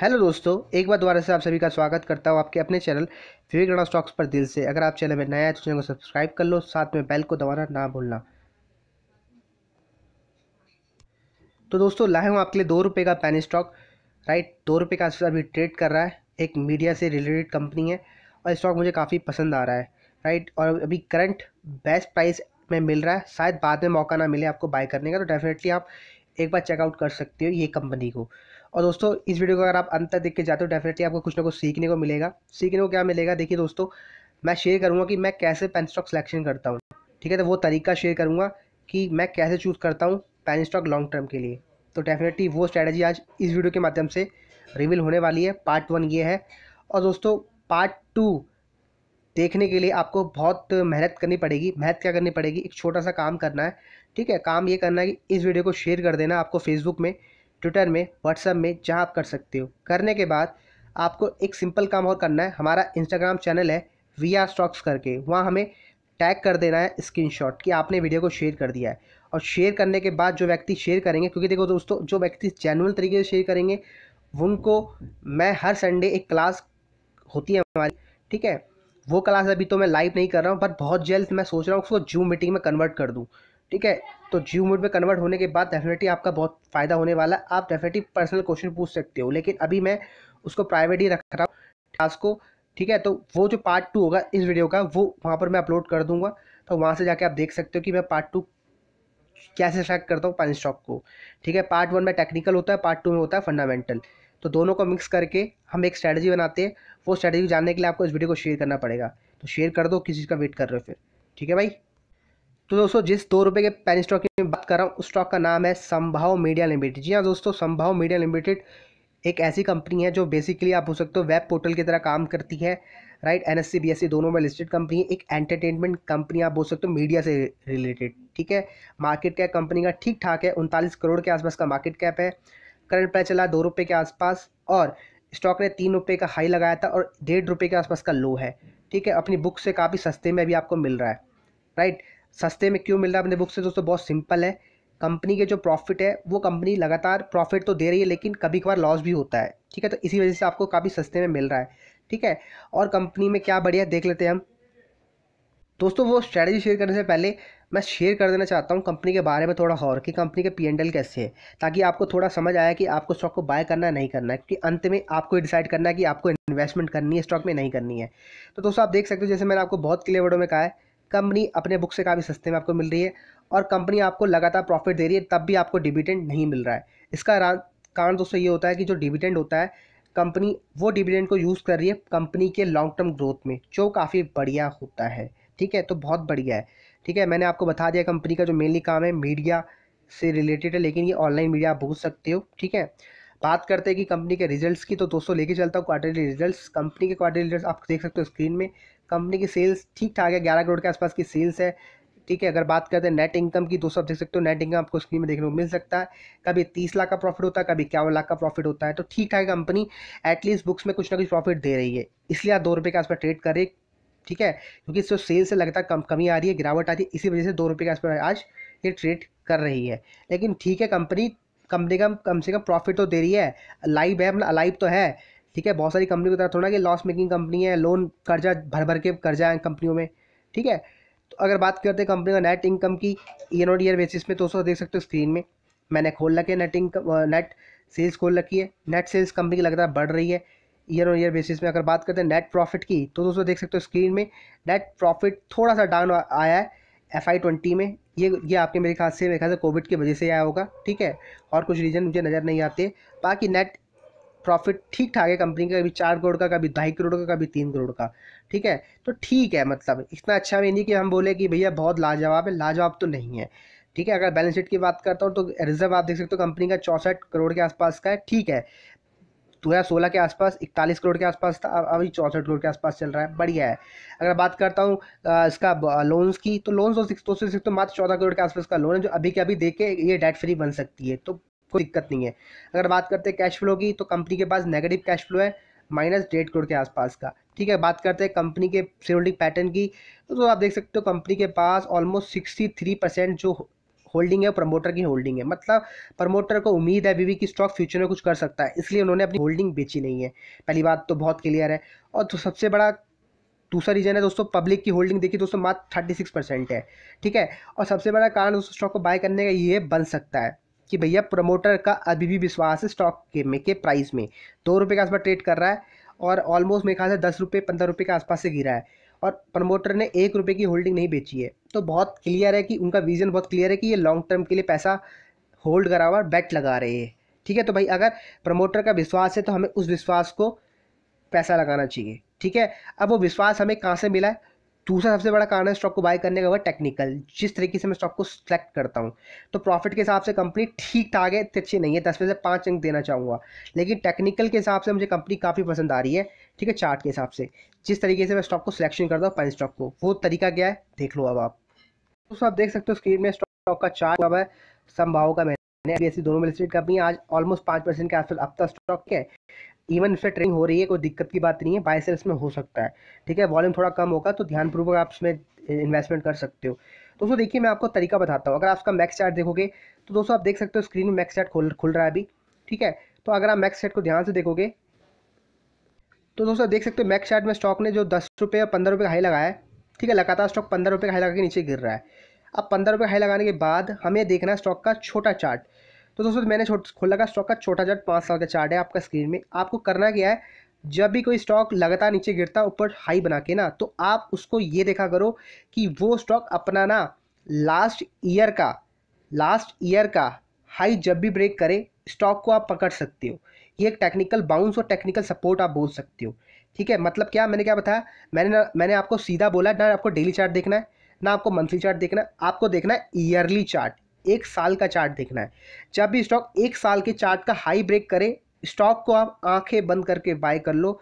hello दोस्तों एक बार दोबारा से आप सभी का स्वागत करता हूँ आपके अपने चैनल विवेक राणा स्टॉक्स पर दिल से अगर आप चैनल में नया है तो चैनल को सब्सक्राइब कर लो साथ में बेल को दबाना ना भूलना तो दोस्तों लाए हूँ आपके लिए दो रुपये का पैन स्टॉक राइट दो रुपये का अभी ट्रेड कर रहा है एक मीडिया से रिलेटेड कंपनी है और स्टॉक मुझे काफ़ी पसंद आ रहा है राइट और अभी करंट बेस्ट प्राइस में मिल रहा है शायद बाद में मौका ना मिले आपको बाय करने का तो डेफिनेटली आप एक बार चेकआउट कर सकते हो ये कंपनी को और दोस्तों इस वीडियो को अगर आप अंत तक देख के जाते हो डेफिनेटली आपको कुछ ना कुछ सीखने को मिलेगा सीखने को क्या मिलेगा देखिए दोस्तों मैं शेयर करूँगा कि मैं कैसे पेन स्टॉक सिलेक्शन करता हूँ ठीक है तो वो तरीका शेयर करूँगा कि मैं कैसे चूज़ करता हूँ पेन स्टॉक लॉन्ग टर्म के लिए तो डेफिनेटली वो स्ट्रैटेजी आज इस वीडियो के माध्यम से रिवील होने वाली है पार्ट वन ये है और दोस्तों पार्ट टू देखने के लिए आपको बहुत मेहनत करनी पड़ेगी मेहनत क्या करनी पड़ेगी एक छोटा सा काम करना है ठीक है काम ये करना है कि इस वीडियो को शेयर कर देना आपको फेसबुक में ट्विटर में व्हाट्सएप में जहाँ आप कर सकते हो करने के बाद आपको एक सिंपल काम और करना है हमारा इंस्टाग्राम चैनल है वी आर स्टॉक्स करके वहाँ हमें टैग कर देना है स्क्रीनशॉट कि आपने वीडियो को शेयर कर दिया है और शेयर करने के बाद जो व्यक्ति शेयर करेंगे क्योंकि देखो दोस्तों जो व्यक्ति जेनुअन तरीके से शेयर करेंगे उनको मैं हर संडे एक क्लास होती है हमारी ठीक है वो क्लास अभी तो मैं लाइव नहीं कर रहा हूँ बट बहुत जल्द मैं सोच रहा हूँ उसको जूम मीटिंग में कन्वर्ट कर दूँ ठीक है तो जियो मोड में कन्वर्ट होने के बाद डेफिनेटली आपका बहुत फ़ायदा होने वाला है आप डेफिनेटली पर्सनल क्वेश्चन पूछ सकते हो लेकिन अभी मैं उसको प्राइवेट ही रख रहा हूँ टास्क को ठीक है तो वो जो पार्ट टू होगा इस वीडियो का वो वहाँ पर मैं अपलोड कर दूंगा तो वहाँ से जाके आप देख सकते हो कि मैं पार्ट टू कैसे सेलेक्ट करता हूँ पानी स्टॉक को ठीक है पार्ट वन में टेक्निकल होता है पार्ट टू में होता है फंडामेंटल तो दोनों को मिक्स करके हम एक स्ट्रैटेजी बनाते हैं वो स्ट्रैटेजी जानने के लिए आपको इस वीडियो को शेयर करना पड़ेगा तो शेयर कर दो किसी चीज़ का वेट कर रहे हो फिर ठीक है भाई तो दोस्तों जिस दो रुपये के पेन स्टॉक की मैं बात कर रहा हूँ उस स्टॉक का नाम है संभाव मीडिया लिमिटेड जी हाँ दोस्तों संभाव मीडिया लिमिटेड एक ऐसी कंपनी है जो बेसिकली आप हो सकते हो वेब पोर्टल की तरह काम करती है right N S C B S C दोनों में लिस्टेड कंपनी है एक एंटरटेनमेंट कंपनी आप बोल सकते हो मीडिया से रिलेटेड ठीक है मार्केट कैप कंपनी का ठीक ठाक है उनतालीस करोड़ के आसपास का मार्केट कैप है करंट प्राइस चला दो रुपये के आसपास और स्टॉक ने तीन रुपये का हाई लगाया था और डेढ़ रुपये के आसपास का लो है ठीक है अपनी बुक से काफ़ी सस्ते में भी आपको मिल रहा है राइट सस्ते में क्यों मिल रहा है अपने बुक से दोस्तों बहुत सिंपल है कंपनी के जो प्रॉफिट है वो कंपनी लगातार प्रॉफिट तो दे रही है लेकिन कभी कभार लॉस भी होता है ठीक है तो इसी वजह से आपको काफ़ी सस्ते में मिल रहा है ठीक है और कंपनी में क्या बढ़िया देख लेते हैं हम दोस्तों वो स्ट्रैटेजी शेयर करने से पहले मैं शेयर कर देना चाहता हूँ कंपनी के बारे में थोड़ा और कि कंपनी के पी एंड एल कैसे है ताकि आपको थोड़ा समझ आया कि आपको स्टॉक को बाय करना है नहीं करना है क्योंकि अंत में आपको डिसाइड करना है कि आपको इन्वेस्टमेंट करनी है स्टॉक में नहीं करनी है तो दोस्तों आप देख सकते हो जैसे मैंने आपको बहुत क्लियर वर्डों में कहा है कंपनी अपने बुक से काफ़ी सस्ते में आपको मिल रही है और कंपनी आपको लगातार प्रॉफिट दे रही है तब भी आपको डिविडेंड नहीं मिल रहा है इसका कारण दोस्तों ये होता है कि जो डिविडेंड होता है कंपनी वो डिविडेंड को यूज़ कर रही है कंपनी के लॉन्ग टर्म ग्रोथ में जो काफ़ी बढ़िया होता है ठीक है तो बहुत बढ़िया है ठीक है मैंने आपको बता दिया कंपनी का जो मेनली काम है मीडिया से रिलेटेड है लेकिन ये ऑनलाइन मीडिया आप भूल सकते हो ठीक है बात करते हैं कि कंपनी के रिजल्ट्स की तो दोस्तों लेके चलता हूँ क्वार्टरली रिजल्ट्स कंपनी के क्वार्टरली रिजल्ट्स आप देख सकते हो स्क्रीन में कंपनी की सेल्स ठीक ठाक है ग्यारह करोड़ के आसपास की सेल्स है ठीक है अगर बात करते हैं नेट इनकम की दोस्तों आप देख सकते हो नेट इनकम आपको स्क्रीन में देखने को मिल सकता है कभी तीस लाख का प्रॉफिट होता है कभी इक्यावन लाख का प्रॉफिट होता है तो ठीक ठाक कंपनी एटलीस्ट बुक्स में कुछ ना कुछ प्रॉफिट दे रही है इसलिए आप दो रुपये के आसपास ट्रेड करें ठीक है क्योंकि इससे सेल से लगता कम कमी आ रही है गिरावट आ रही है इसी वजह से दो रुपये के आसपास आज ये ट्रेड कर रही है लेकिन ठीक है कंपनी कंपनी का कम से कम प्रॉफिट तो दे रही है लाइव है मतलब अलाइव तो है ठीक है बहुत सारी कंपनी की तरह थोड़ा कि लॉस मेकिंग कंपनी है लोन कर्जा भर भर के कर्जा है कंपनियों में ठीक है तो अगर बात करते हैं कंपनी का नेट इनकम की ईयर ऑन ईयर बेसिस में तो उसको देख सकते हो स्क्रीन में मैंने खोल रखे है नेट इनकम नेट सेल्स खोल रखी है नेट सेल्स कंपनी की लगातार बढ़ रही है ईयर ऑन ईयर बेसिस में अगर बात करते हैं नेट प्रॉफिट की तो दोस्तों देख सकते हो स्क्रीन में नेट प्रॉफिट थोड़ा सा डाउन आया है एफ आई ट्वेंटी में ये ये आपके मेरे ख्याल से मेरे ख्याल से कोविड की वजह से आया होगा ठीक है और कुछ रीज़न मुझे नज़र नहीं आते बाकी नेट प्रॉफिट ठीक ठाक है कंपनी का कभी चार करोड़ का कभी ढाई करोड़ का कभी तीन करोड़ का ठीक है तो ठीक है मतलब इतना अच्छा भी नहीं कि हम बोले कि भैया बहुत लाजवाब है लाजवाब तो नहीं है ठीक है अगर बैलेंस शीट की बात करता हूँ तो रिजर्व आप देख सकते हो कंपनी का चौंसठ करोड़ के आसपास का है ठीक है दो के आसपास इकतालीस करोड़ के आसपास था अभी चौंसठ करोड़ के आसपास चल रहा है बढ़िया है अगर बात करता हूँ इसका लोन्स की तो लोन्स तो और सिक्स दो तो सिक्स तो मात्र चौदह करोड़ के आसपास का लोन है जो अभी के अभी देख के ये डेट फ्री बन सकती है तो कोई दिक्कत नहीं है अगर बात करते हैं कैश फ्लो की तो कंपनी के पास नेगेटिव कैश फ्लो है माइनस डेढ़ करोड़ के आसपास का ठीक है बात करते हैं कंपनी के शेयर होल्डिंग पैटर्न की तो आप देख सकते हो कंपनी के पास ऑलमोस्ट सिक्सटी थ्री परसेंट जो होल्डिंग है प्रमोटर की होल्डिंग है मतलब प्रमोटर को उम्मीद है अभी भी कि स्टॉक फ्यूचर में कुछ कर सकता है इसलिए उन्होंने अपनी होल्डिंग बेची नहीं है पहली बात तो बहुत क्लियर है और तो सबसे बड़ा दूसरा रीजन है दोस्तों पब्लिक की होल्डिंग देखिए दोस्तों मात्र थर्टी सिक्स परसेंट है ठीक है और सबसे बड़ा कारण दोस्तों स्टॉक को बाय करने का ये बन सकता है कि भैया प्रमोटर का अभी भी विश्वास है स्टॉक के में के प्राइस में दो रुपये के आसपास ट्रेड कर रहा है और ऑलमोस्ट मेरे ख्याल से दस रुपये पंद्रह रुपये के आसपास से गिरा है और प्रमोटर ने एक रुपये की होल्डिंग नहीं बेची है तो बहुत क्लियर है कि उनका विज़न बहुत क्लियर है कि ये लॉन्ग टर्म के लिए पैसा होल्ड करा हुआ बैट लगा रहे हैं ठीक है तो भाई अगर प्रमोटर का विश्वास है तो हमें उस विश्वास को पैसा लगाना चाहिए ठीक है अब वो विश्वास हमें कहाँ से मिला है दूसरा सबसे बड़ा कारण है स्टॉक को बाय करने का वह टेक्निकल जिस तरीके से मैं स्टॉक को सिलेक्ट करता हूँ तो प्रॉफिट के हिसाब से कंपनी ठीक ठाक है इतनी अच्छी नहीं है दस में से पाँच अंक देना चाहूँगा लेकिन टेक्निकल के हिसाब से मुझे कंपनी काफ़ी पसंद आ रही है ठीक है चार्ट के हिसाब से जिस तरीके से मैं स्टॉक को सिलेक्शन करता हूँ पाइन स्टॉक को वो तरीका क्या है देख लो अब आप दोस्तों आप देख सकते हो स्क्रीन में स्टॉक का चार्ट अब है संभाव का मैंने ऐसी दोनों मिलस्टेट कंपनी आज ऑलमोस्ट पाँच परसेंट के आसपास अब तक स्टॉक है इवन इसमें ट्रेडिंग हो रही है कोई दिक्कत की बात नहीं है बाय सेल्स में हो सकता है ठीक है वॉल्यूम थोड़ा कम होगा तो ध्यानपूर्वक आप इसमें इन्वेस्टमेंट कर सकते हो दोस्तों देखिए मैं आपको तरीका बताता हूँ अगर आप उसका मैक्स चार्ट देखोगे तो दोस्तों आप देख सकते हो स्क्रीन में मैक्स चार्ट खुल खुल रहा है अभी ठीक है तो अगर आप मैक्स चार्ट को ध्यान से देखोगे तो दोस्तों देख सकते हो मैक चार्ट में स्टॉक ने जो दस रुपये और पंद्रह रुपये का हाई लगाया है ठीक है लगातार स्टॉक पंद्रह रुपये का हाई लगा के नीचे गिर रहा है अब पंद्रह रुपये हाई लगाने के बाद हमें देखना है स्टॉक का छोटा चार्ट तो दोस्तों मैंने खोला का स्टॉक का छोटा चार्ट पाँच साल का चार्ट है आपका स्क्रीन में आपको करना क्या है जब भी कोई स्टॉक लगातार नीचे गिरता ऊपर हाई बना के ना तो आप उसको ये देखा करो कि वो स्टॉक अपना ना लास्ट ईयर का लास्ट ईयर का हाई जब भी ब्रेक करे स्टॉक को आप पकड़ सकते हो ये एक टेक्निकल बाउंस और टेक्निकल सपोर्ट आप बोल सकते हो ठीक है मतलब क्या मैंने क्या बताया मैंने ना मैंने आपको सीधा बोला ना आपको डेली चार्ट देखना है ना आपको मंथली चार्ट देखना है आपको देखना है ईयरली चार्ट एक साल का चार्ट देखना है जब भी स्टॉक एक साल के चार्ट का हाई ब्रेक करे स्टॉक को आप आंखें बंद करके बाय कर लो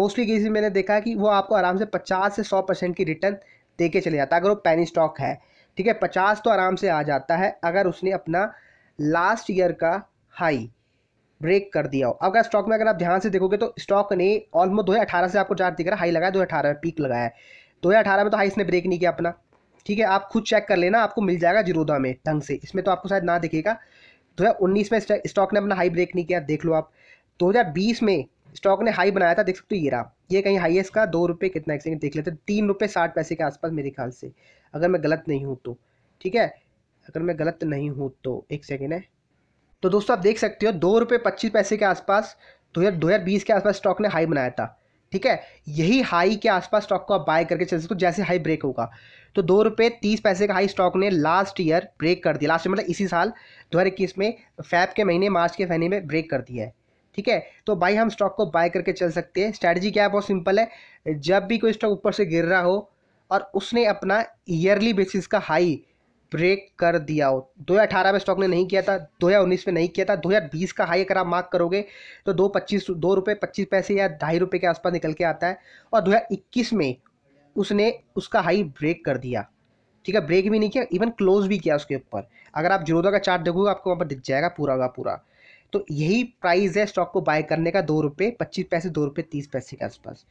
मोस्टली किसी मैंने देखा कि वो आपको आराम से पचास से सौ परसेंट की रिटर्न दे के चले जाता है अगर वो पैनी स्टॉक है ठीक है पचास तो आराम से आ जाता है अगर उसने अपना लास्ट ईयर का हाई ब्रेक कर दिया हो अगर स्टॉक में अगर आप ध्यान से देखोगे तो स्टॉक ने ऑलमोस्ट दो हज़ार से आपको चार्ज दिख रहा है हाई लगाया दो हज़ार में पीक लगाया है दो हज़ार में तो हाई इसने ब्रेक नहीं किया अपना ठीक है आप खुद चेक कर लेना आपको मिल जाएगा जीरोधा में ढंग से इसमें तो आपको शायद ना दिखेगा दो हज़ार उन्नीस में स्टॉक ने अपना हाई ब्रेक नहीं किया देख लो आप दो हज़ार बीस में स्टॉक ने हाई बनाया था देख सकते हो ये रहा ये कहीं हाईएस्ट का दो रुपये कितना एक्सचेंज देख लेते तीन रुपये साठ पैसे के आसपास मेरे ख्याल से अगर मैं गलत नहीं हूँ तो ठीक है अगर मैं गलत नहीं हूँ तो एक सेकेंड है तो दोस्तों आप देख सकते हो दो रुपये पच्चीस पैसे के आसपास दो हज़ार दो हज़ार बीस के आसपास स्टॉक ने हाई बनाया था ठीक है यही हाई के आसपास स्टॉक को आप बाय करके चल सकते हो जैसे हाई ब्रेक होगा तो दो रुपये तीस पैसे का हाई स्टॉक ने लास्ट ईयर ब्रेक कर दिया लास्ट मतलब इसी साल दो हज़ार इक्कीस में फैब के महीने मार्च के महीने में ब्रेक कर दिया है ठीक है तो भाई हम स्टॉक को बाय करके चल सकते हैं स्ट्रैटेजी क्या है बहुत सिंपल है जब भी कोई स्टॉक ऊपर से गिर रहा हो और उसने अपना ईयरली बेसिस का हाई ब्रेक कर दिया हो 2018 में स्टॉक ने नहीं किया था 2019 में नहीं किया था 2020 का हाई अगर आप मार्क करोगे तो दो पच्चीस दो रुपये पच्चीस पैसे या ढाई रुपये के आसपास निकल के आता है और 2021 में उसने उसका हाई ब्रेक कर दिया ठीक है ब्रेक भी नहीं किया इवन क्लोज भी किया उसके ऊपर अगर आप जिरोदा का चार्ट देखोगे आपको वहाँ पर दिख जाएगा पूरा का पूरा तो यही प्राइस है स्टॉक को बाय करने का दो रुपये पच्चीस पैसे दो रुपये तीस पैसे के आसपास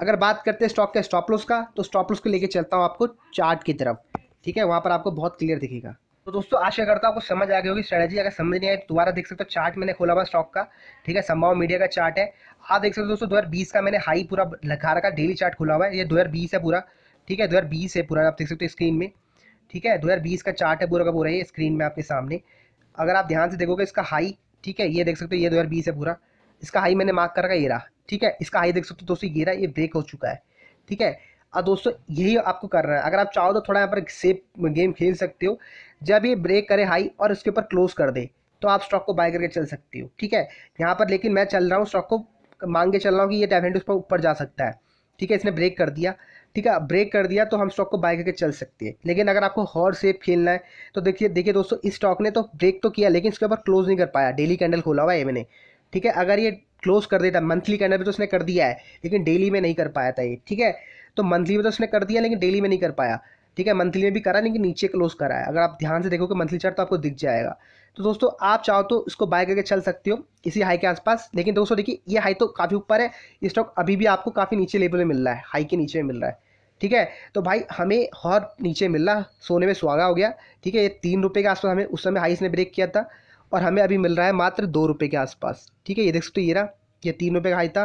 अगर बात करते हैं स्टॉक के स्टॉप लॉस का तो स्टॉप लॉस को लेके चलता हूँ आपको चार्ट की तरफ ठीक है वहाँ पर आपको बहुत क्लियर दिखेगा तो दोस्तों आशा करता हूँ आपको समझ आ गई होगी स्ट्रेटजी अगर समझ नहीं आए तो दोबारा देख सकते हो चार्ट मैंने खोला हुआ स्टॉक का ठीक है संभाव मीडिया का चार्ट है आप देख सकते हो दोस्तों 2020 का मैंने हाई पूरा लगा रखा डेली चार्ट खोला हुआ है ये 2020 है पूरा ठीक है 2020 है पूरा आप देख सकते हो स्क्रीन में ठीक है 2020 का चार्ट है पूरा का पूरा ये स्क्रीन में आपके सामने अगर आप ध्यान से देखोगे इसका हाई ठीक है ये देख सकते हो ये 2020 है पूरा इसका हाई मैंने मार्क कर रखा ये रहा ठीक है इसका हाई देख सकते हो दोस्तों ये रहा ये ब्रेक हो चुका है ठीक है अब दोस्तों यही आपको कर रहा है अगर आप चाहो तो थोड़ा यहाँ पर सेफ गेम खेल सकते हो जब ये ब्रेक करे हाई और इसके ऊपर क्लोज कर दे तो आप स्टॉक को बाय करके चल सकती हो ठीक है यहाँ पर लेकिन मैं चल रहा हूँ स्टॉक को मांग के चल रहा हूँ कि ये डेफिनेट उस पर ऊपर जा सकता है ठीक है इसने ब्रेक कर दिया ठीक है ब्रेक कर दिया तो हम स्टॉक को बाय करके चल सकते हैं लेकिन अगर आपको हॉर सेफ खेलना है तो देखिए देखिए दोस्तों इस स्टॉक ने तो ब्रेक तो किया लेकिन इसके ऊपर क्लोज नहीं कर पाया डेली कैंडल खोला हुआ है मैंने ठीक है अगर ये क्लोज कर देता मंथली कैंडल भी तो उसने कर दिया है लेकिन डेली में नहीं कर पाया था ये ठीक है तो मंथली में तो उसने कर दिया लेकिन डेली में नहीं कर पाया ठीक है मंथली में भी करा लेकिन नीचे क्लोज करा है अगर आप ध्यान से देखोगे मंथली चार्ट तो आपको दिख जाएगा तो दोस्तों आप चाहो तो इसको बाय करके चल सकते हो इसी हाई के आसपास लेकिन दोस्तों देखिए ये हाई तो काफ़ी ऊपर है ये स्टॉक अभी भी आपको काफ़ी नीचे लेवल में मिल रहा है हाई के नीचे में मिल रहा है ठीक है तो भाई हमें हॉर नीचे मिल रहा सोने में सुहागा हो गया ठीक है ये तीन रुपये के आसपास हमें उस समय हाई इसने ब्रेक किया था और हमें अभी मिल रहा है मात्र दो रुपये के आसपास ठीक है ये देख सकते हो ये रहा ये तीन रुपये का हाई था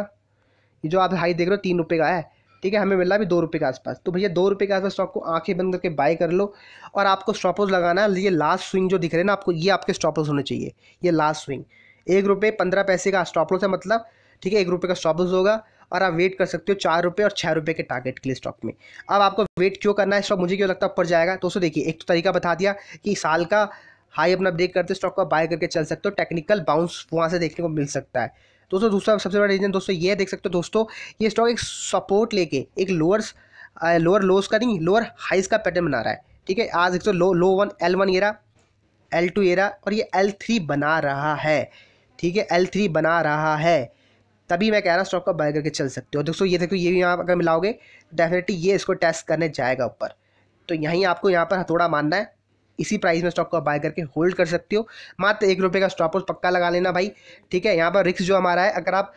ये जो आप हाई देख रहे हो तीन रुपये का है ठीक है हमें मिल रहा है दो रुपये के आसपास तो भैया दो रुपये के आसपास स्टॉक तो को आंखें बंद करके बाय कर लो और आपको स्टॉपर्स लगाना है ये लास्ट स्विंग जो दिख रहे हैं ना आपको ये आपके स्टॉपर्स होने चाहिए ये लास्ट स्विंग एक रुपये पंद्रह पैसे का स्टॉपलॉस है मतलब ठीक है एक रुपये का स्टॉपलॉस होगा और आप वेट कर सकते हो चार रुपये और छः रुपये के टारगेट के लिए स्टॉक में अब आपको वेट क्यों करना है स्टॉक मुझे क्यों लगता है ऊपर जाएगा तो उसको देखिए एक तो तरीका बता दिया कि साल का हाई अपना ब्रेक करते स्टॉक को बाय करके चल सकते हो टेक्निकल बाउंस वहाँ से देखने को मिल सकता है दोस्तों दूसरा सबसे बड़ा रीजन दोस्तों ये देख सकते हो दोस्तों ये स्टॉक एक सपोर्ट लेके एक लोअर्स लोअर लोस का नहीं लोअर हाइस का पैटर्न बना रहा है ठीक है आज एक तो low low one L one area L two area और ये एल थ्री बना रहा है ठीक है एल थ्री बना रहा है तभी मैं कह रहा हूँ स्टॉक का बाय करके चल सकते हो दोस्तों ये देखो ये भी यहाँ अगर मिलाओगे डेफिनेटली ये इसको टेस्ट करने जाएगा ऊपर तो यहीं आपको यहाँ पर हथौड़ा मानना है इसी प्राइस में स्टॉक को आप बाय करके होल्ड कर सकते हो मात्र एक रुपये का स्टॉप लॉस पक्का लगा लेना भाई ठीक है यहाँ पर रिक्स जो हमारा है अगर आप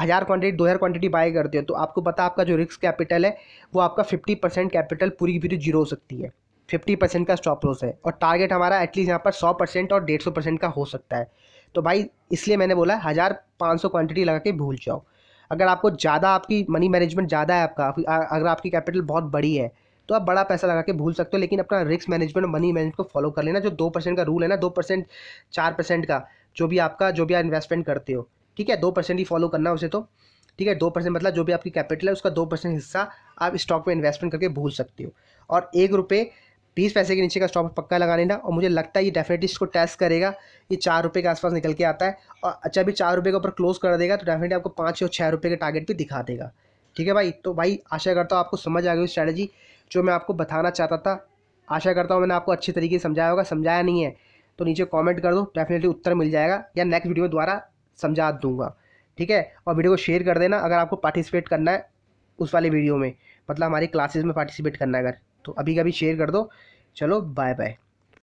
हज़ार क्वांटिटी दो हज़ार क्वांटिटी बाय करते हो तो आपको पता आपका जो रिक्स कैपिटल है वो आपका फिफ्टी परसेंट कैपिटल पूरी की पूरी जीरो हो सकती है फिफ्टी परसेंट का स्टॉप लॉस है और टारगेट हमारा एटलीस्ट यहाँ पर सौ परसेंट और डेढ़ सौ परसेंट का हो सकता है तो भाई इसलिए मैंने बोला हज़ार पाँच सौ क्वान्टिटी लगा के भूल जाओ अगर आपको ज़्यादा आपकी मनी मैनेजमेंट ज़्यादा है आपका अगर आपकी कैपिटल बहुत बड़ी है तो आप बड़ा पैसा लगा के भूल सकते हो लेकिन अपना रिस्क मैनेजमेंट और मनी मैनेजमेंट को फॉलो कर लेना जो दो परसेंट का रूल है ना दो परसेंट चार परसेंट का जो भी आपका जो भी आप इन्वेस्टमेंट करते हो ठीक है दो परसेंट ही फॉलो करना उसे तो ठीक है दो परसेंट मतलब जो भी आपकी कैपिटल है उसका दो परसेंट हिस्सा आप स्टॉक में इन्वेस्टमेंट करके भूल सकते हो और एक रुपये बीस पैसे के नीचे का स्टॉक पक्का लगा लेना और मुझे लगता है ये डेफिनेटली इसको टेस्ट करेगा ये चार रुपये के आसपास निकल के आता है और अच्छा भी चार रुपये के ऊपर क्लोज कर देगा तो डेफिनेटली आपको पाँच और छः रुपये के टारगेट भी दिखा देगा ठीक है भाई तो भाई आशा करता हूँ आपको समझ आ गई स्ट्रैटेजी जो मैं आपको बताना चाहता था आशा करता हूँ मैंने आपको अच्छे तरीके से समझाया होगा समझाया नहीं है तो नीचे कमेंट कर दो डेफिनेटली उत्तर मिल जाएगा या नेक्स्ट वीडियो द्वारा समझा दूंगा ठीक है और वीडियो को शेयर कर देना अगर आपको पार्टिसिपेट करना है उस वाले वीडियो में मतलब हमारी क्लासेस में पार्टिसिपेट करना है अगर तो अभी कभी शेयर कर दो चलो बाय बाय